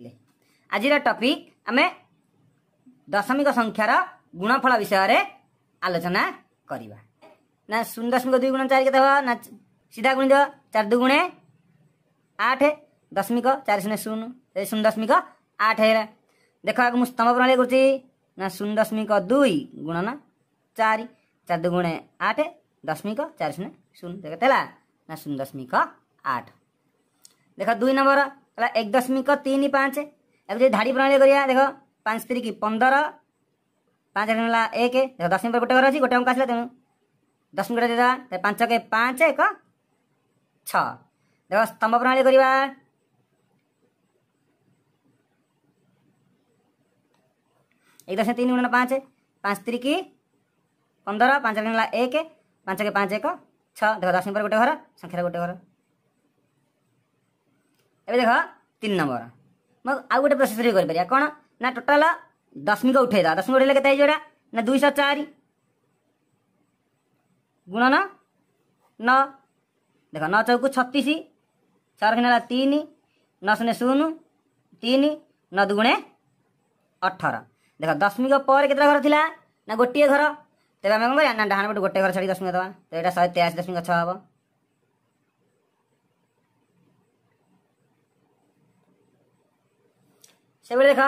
ଥିଲେ ଆଜିର ଟପିକ୍ ଆମେ ଦଶମିକ ସଂଖ୍ୟାର ଗୁଣଫଳ ବିଷୟରେ ଆଲୋଚନା କରିବା ନା ଶୂନ ଦଶମିକ ଦୁଇ ଗୁଣ ଚାରି କେତେ ହେବ ନା ସିଧା ଗୁଣିତ ଚାରି ଦୁଇ ଗୁଣେ ଆଠ ଦଶମିକ ଚାରି ଶୂନ୍ୟ ଶୂନ ଶୂନ ଦଶମିକ ଆଠ ହେଲା ଦେଖିବାକୁ ମୁଁ ସ୍ତମ୍ଭ ପ୍ରଣାଳୀ କରୁଛି ନା ଶୂନ ଦଶମିକ ଦୁଇ ଗୁଣନ ଚାରି ଚାରି ଦୁଇ ଗୁଣେ ଆଠ ଦଶମିକ ଚାରି ଶୂନ୍ୟ ଶୂନ କେତେ ହେଲା ନା ଶୂନ ଦଶମିକ ଆଠ ଦେଖ ଦୁଇ ନମ୍ବର ହେଲା ଏକ ଦଶମିକ ତିନି ପାଞ୍ଚ ଏବେ ଯଦି ଧାଡ଼ି ପ୍ରଣାଳୀ କରିବା ଦେଖ ପାଞ୍ଚ ତିରିକି ପନ୍ଦର ପାଞ୍ଚ ହେଲା ଏକ ଦେଖ ଦଶମିକ ଗୋଟେ ଘର ଅଛି ଗୋଟେ ଅଙ୍କ ଆସିଲା ତେଣୁ ଦଶମିକ ଦେଇଦେବା ପାଞ୍ଚ କେ ପାଞ୍ଚ ଏକ ଛଅ ଦେଖ ସ୍ତମ୍ଭ ପ୍ରଣାଳୀ କରିବା एक दशमिक तीन गुणन पाँच पाँच तिरिकी पंद्रह पाँच गुणला एक पाँच के पाँच एक छः देख दशमिक पर गोटे घर संख्यार गोटे घर एवं देख ତିନି ନମ୍ବର ଆଉ ଗୋଟେ ପ୍ରୋସେସରେ କରିପାରିବା କ'ଣ ନା ଟୋଟାଲ ଦଶମିକ ଉଠେଇଦେବା ଦଶମିକ ଉଠେଇଲେ କେତେ ହେଇଯିବ ଏଇଟା ନା ଦୁଇଶହ ଚାରି ଗୁଣନ ନଅ ଦେଖ ନଅ ଚଉକୁ ଛତିଶ ଚାର ଖିନା ହେଲା ତିନି ନଅ ଶୂନ୍ୟ ଶୂନ ତିନି ନଅ ଦୁଗୁଣେ ଅଠର ଦେଖ ଦଶମିକ ପରେ କେତେଟା ଘର ଥିଲା ନା ଗୋଟିଏ ଘର ତେବେ ଆମେ କ'ଣ କରିବା ନା ଡାହାଣ ପଟୁ ଗୋଟେ ଘର ଛାଡ଼ି ଦଶମିକ ଦେବା ତ ଏଇଟା ଶହେ ତେୟାଅଶୀ ଦଶମିକ ଛଅ ହେବ ସେଭଳି ଦେଖ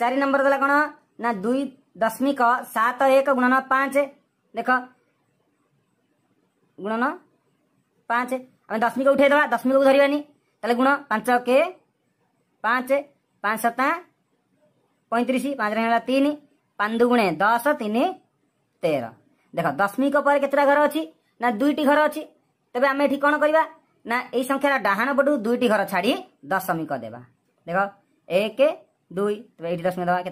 ଚାରି ନମ୍ବର ଦେଲା କ'ଣ ନା ଦୁଇ ଦଶମିକ ସାତ ଏକ ଗୁଣନ ପାଞ୍ଚ ଦେଖ ଗୁଣନ ପାଞ୍ଚ ଆମେ ଦଶମିକ ଉଠାଇଦେବା ଦଶମିକକୁ ଧରିବାନି ତାହେଲେ ଗୁଣ ପାଞ୍ଚ କେ ପାଞ୍ଚ ପାଞ୍ଚ ସତା ପଇଁତିରିଶ ପାଞ୍ଚ ହେଲା ତିନି ପାଞ୍ଚ ଗୁଣେ ଦଶ ତିନି ତେର ଦେଖ ଦଶମିକ ପରେ କେତେଟା ଘର ଅଛି ନା ଦୁଇଟି ଘର ଅଛି ତେବେ ଆମେ ଏଠି କ'ଣ କରିବା ନା ଏଇ ସଂଖ୍ୟାର ଡାହାଣ ପଟୁ ଦୁଇଟି ଘର ଛାଡ଼ି ଦଶମିକ ଦେବା ଦେଖ एक दुई तब ये दशमी दवा के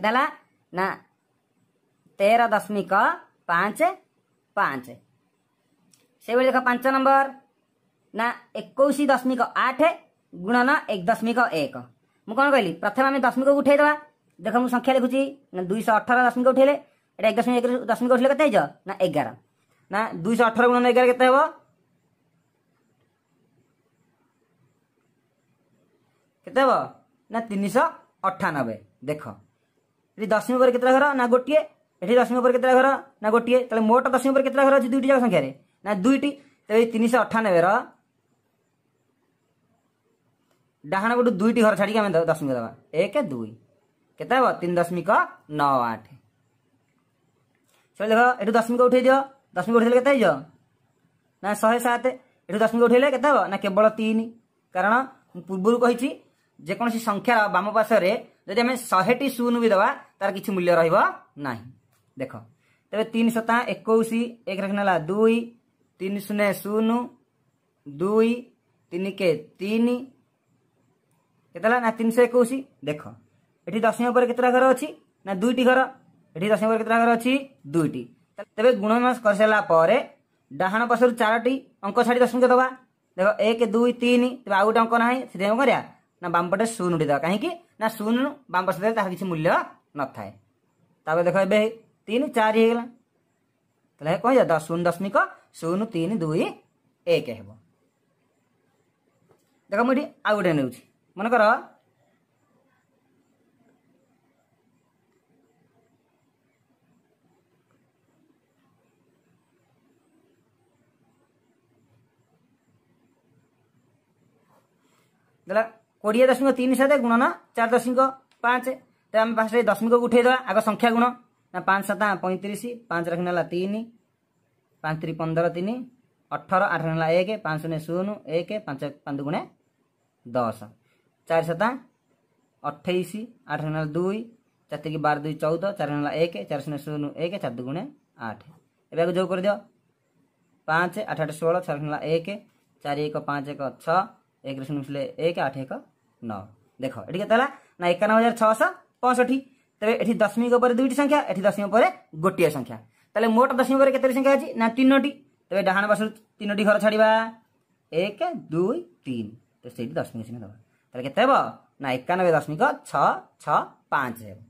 ना तेर दशमिक पांच पांच से भाई देख पांच नंबर ना एक दशमिक आठ गुणन एक दशमिक एक मुझे कहली प्रथम आम दशमिक उठेद देख मु संख्या लिखुची ना दुईश अठर दशमिक उठे एक दशमिक एक दशमिक उठले कत ना एगार ना दुईश अठर गुणन एगार के हे ना तीन शह अठानबे देख ये दशमी पर कितना घर ना गोटे ये दशमी पर कितना घर ना गोटे तेल मोट दशमी पर कितना घर अच्छे दुईट जगह संख्या ना दुईट तेज तीन शह अठानबे डाण गुट दुईट घर छाड़ी आम दशमी दबा एक दुई के तीन दशमिक नौ आठ चल देख यू दशमिक उठे दिव दशमिक उठे के ना शहे सात यू दशमिक उठे के केवल तीन कारण पूर्व कही ଯେକୌଣସି ସଂଖ୍ୟାର ବାମ ପାର୍ଶ୍ୱରେ ଯଦି ଆମେ ଶହେଟି ଶୂନ ବି ଦେବା ତାର କିଛି ମୂଲ୍ୟ ରହିବ ନାହିଁ ଦେଖ ତେବେ ତିନି ଶତା ଏକୋଇଶ ଏକରେ ହେଲା ଦୁଇ ତିନି ଶୂନ ଶୂନ ଦୁଇ ତିନି କେ ତିନି କେତେ ହେଲା ନା ତିନିଶହ ଏକୋଇଶ ଦେଖ ଏଠି ଦଶମିକ ପରେ କେତେଟା ଘର ଅଛି ନା ଦୁଇଟି ଘର ଏଠି ଦଶମିକ ପରେ କେତେଟା ଘର ଅଛି ଦୁଇଟି ତେବେ ଗୁଣ ବିମର୍ଶ କରିସାରିଲା ପରେ ଡାହାଣ ପାର୍ଶ୍ୱରୁ ଚାରୋଟି ଅଙ୍କ ଛାଡ଼ି ଦଶମିକ ଦେବା ଦେଖ ଏକ ଦୁଇ ତିନି ତେବେ ଆଉ ଗୋଟେ ଅଙ୍କ ନାହିଁ ସେଥିପାଇଁ କ'ଣ କରିବା ନା ବାମ ପଟେ ଶୂନଟି ଦେବା କାହିଁକି ନା ଶୂନ ବାମ ପଟ ଦେଲେ ତାହାର କିଛି ମୂଲ୍ୟ ନଥାଏ ତାପରେ ଦେଖ ଏବେ ତିନି ଚାରି ହେଇଗଲା ତାହେଲେ କ'ଣ ହେଇଯିବ ଶୂନ ଦଶମିକ ଶୂନ ତିନି ଦୁଇ ଏକ ହେବ ଦେଖ ମୁଁ ଏଠି ଆଉ ଗୋଟେ ନେଉଛି ମନେକର ଦେଲା কোড়িয়ে দশমিক তিন সাত গুণন চার দশমিক পাঁচ তো আমি ফার্স্ট দশমিক উঠাই দেওয়া আগ সংখ্যা গুণ না পাঁচ সাত পঁয়ত্রিশ পাঁচ রাখি নেলা তিন পাঁচ তিরি পনেরো তিন অঠর আঠ নেলা এক পাঁচ শূন্য শূন্য এক পাঁচ পাঁচ গুণে দশ চারি সাত অঠেইশ আঠ নেলা দুই চার তিরিশ বার দুই চৌদ চার নেলা এক চার শূন্য শূন্য এক চার দুগুণে আঠ এবার যোগ করে দিও পাঁচ আঠ আঠ ষোল চার নেলা এক চারি এক পাঁচ এক ছ এক শূন্য মিশলে এক আঠ এক নয় দেখ এটি কত হল না একানব্বই হাজার ছশো পঁয়ষঠি তবে এটি দশমিক উপরে দুইটি সংখ্যা এটি দশমিক উপরে গোটিয়ে সংখ্যা তাহলে মোট দশমিক উপরে কেতোটি সংখ্যা আছে না তিনোটি তবে ডাহাণ পাশু তিনোটি ঘর ছাড়া এক দুই তিন তো সেইটি দশমিক চিহ্ন দেওয়া তাহলে কেতে হব না একানব্বই দশমিক ছ ছ পাঁচ হব